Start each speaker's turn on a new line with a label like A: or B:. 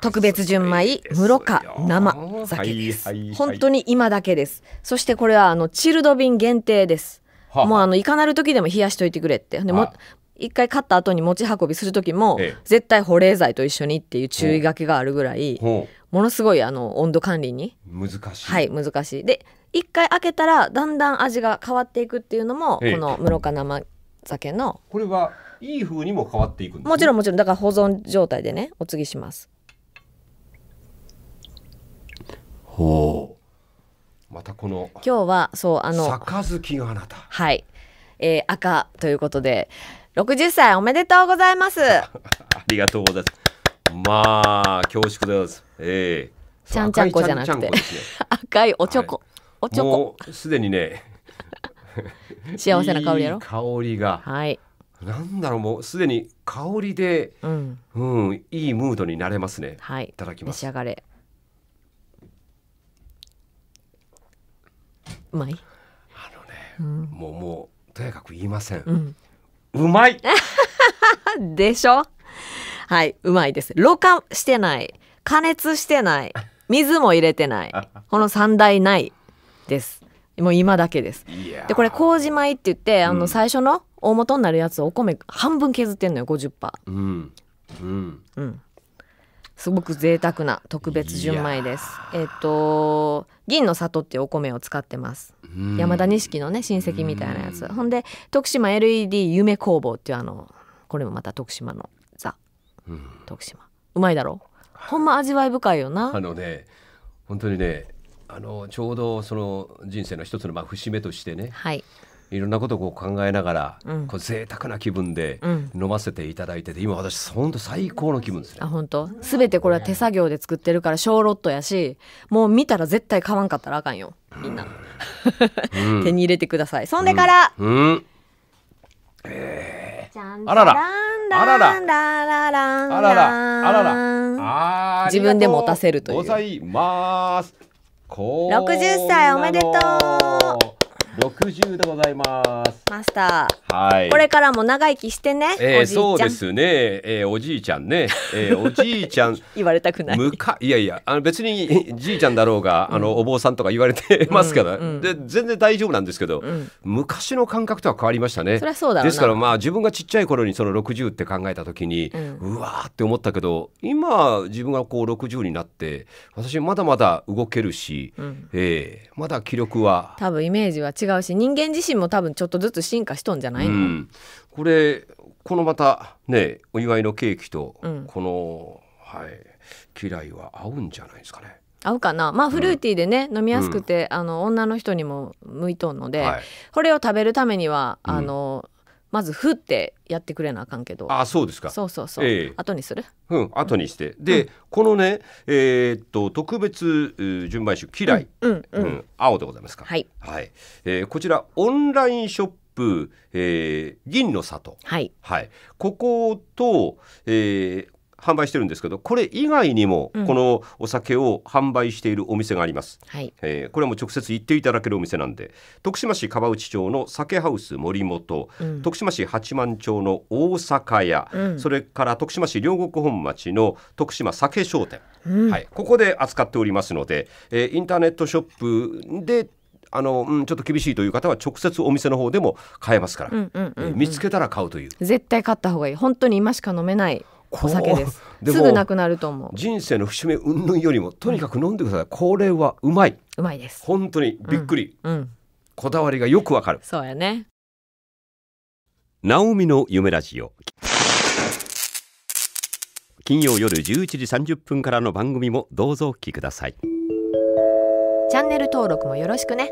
A: 特別純米室賀生酒
B: です、はいはいはい、本当
A: に今だけですそしてこれはあのチルド瓶限定ですもうあのいかなる時でも冷やしといてくれってでも一回買った後に持ち運びする時も、ええ、絶対保冷剤と一緒にっていう注意書きがあるぐらいものすごいあの温度管理に
B: 難し
A: いはい難しいで一回開けたらだんだん味が変わっていくっていうのも、え、この室賀生酒の
B: これはいい風にも変わっていくんです、ね、も
A: ちろんもちろんだから保存状態でねお継ぎします
B: ほうまたこの今日はそうあの杯があなた
A: はい、えー、赤ということで60歳おめでとうございます あ
B: りがとうございますまあ恐縮でございますえ
A: えー、ちゃんちゃんこじゃなくて、赤い おちょこ、は
B: い、おちょこすでにね 幸せな香りやろいい香りがはいなんだろうもうすでに香りで、うん、うん、いいムードになれますね。はい、いただきます。召し
A: 上がれ。うまい。あのね、うん、
B: もうもうとやかく言いません。うん、
A: うまい。でしょ。はい、うまいです。ろ過してない、加熱してない、水も入れてない、この三大ないです。もう今だけです。でこれ麹米って言ってあの最初の大元になるやつをお米半分削ってんのよ50%。
B: うん、うんうん、
A: すごく贅沢な特別純米です。えっ、ー、と銀の里っていうお米を使ってます。うん、山田錦のね親戚みたいなやつ。ほんで徳島 LED 夢工房っていうあのこれもまた徳島のザ、徳島うまいだろ。ほんま味わい深いよな。
B: あのね本当にねあのちょうどその人生の一つのまあ節目としてね、はい、いろんなことを考えながら、うん、こう贅沢な気分で飲ませていただいてて、今私本当最高の気分ですね。
A: あ本当。すべてこれは手作業で作ってるから小ロットやし、もう見たら絶対買わんかったらあかんよ。みんな、うん、手に入れてください。そんでから。
B: うん。うん、えー、あらら。あらら。あらら。あらら。あらら。自分で持たせるという。ございます。60歳おめでとう六十でございます。マスター。はい。これ
A: からも長生きしてね。えー、そうです
B: ね。えー、おじいちゃんね。えー、おじいちゃん。
A: 言われたくない。む
B: か、いやいや、あの別にじいちゃんだろうが、あのお坊さんとか言われてますから。で、全然大丈夫なんですけど、昔の感覚とは変わりましたね。そりゃそうだですから、まあ、自分がちっちゃい頃に、その六十って考えた時に、うわーって思ったけど。今、自分がこう六十になって、私まだまだ動けるし、うえまだ気力は。
A: 多分イメージは違違うし人間自身も多分ちょっとずつ進化しとんじゃないの、うん、
B: これこのまたねお祝いのケーキとこの、うん、はい嫌いは合うんじゃないですかね。
A: 合うかなまあフルーティーでね、うん、飲みやすくて、あの女の人にも向いとんので、はい、これを食べるためにはあの、まずふってやってくれなあかんけどあそうで
B: すかそうそうそう、えー、後にするうん後にして、で、このねえー、っと特別純米酒キライ、うんうん青でございますかはい、はいえー、こちらオンラインショップえー、銀の里、はい、はい、ここと、えー、販売してるんですけどこれ以外にもこのお酒を販売しているお店があります、うん、えー、これも直接行っていただけるお店なんで徳島市川内町の酒ハウス森本、うん、徳島市八幡町の大阪屋、うん、それから徳島市両国本町の徳島酒商店、はい、ここで扱っておりますので、えー、インターネットショップであの、うん、ちょっと厳しいという方は直接お店の方でも買えますから、見つけたら買うという
A: 絶対買った方がいい本当に今しか飲めないお酒ですすぐなくなると思う
B: 人生の節目云々よりもとにかく飲んでください、これはうまいうまいです本当にびっくり、うんうん、こだわりがよくわかるそうやねナオミの夢ラジオ金曜夜11時30分からの番組もどうぞお聞きください
A: チャンネル登録もよろしくね